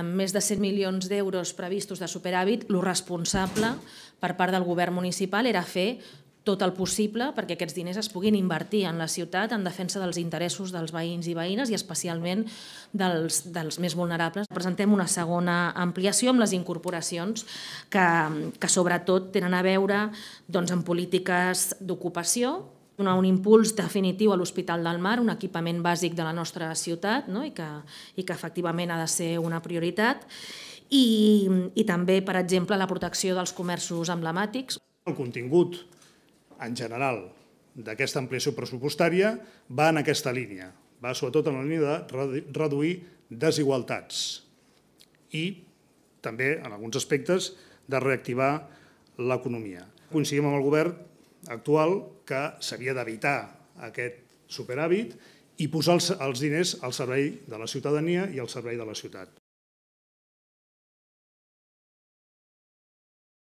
amb més de 100 milions d'euros previstos de superàvit, el responsable per part del govern municipal era fer tot el possible perquè aquests diners es puguin invertir en la ciutat en defensa dels interessos dels veïns i veïnes i especialment dels, dels més vulnerables. Presentem una segona ampliació amb les incorporacions que, que sobretot tenen a veure doncs, amb polítiques d'ocupació, donar un impuls definitiu a l'Hospital del Mar, un equipament bàsic de la nostra ciutat no? I, que, i que efectivament ha de ser una prioritat. I, I també, per exemple, la protecció dels comerços emblemàtics. El contingut, en general, d'aquesta ampliació pressupostària va en aquesta línia. Va sobretot en la línia de reduir desigualtats i també, en alguns aspectes, de reactivar l'economia. Coincidim amb el govern actual que s'havia d'evitar aquest superàvit i posar els diners al servei de la ciutadania i al servei de la ciutat.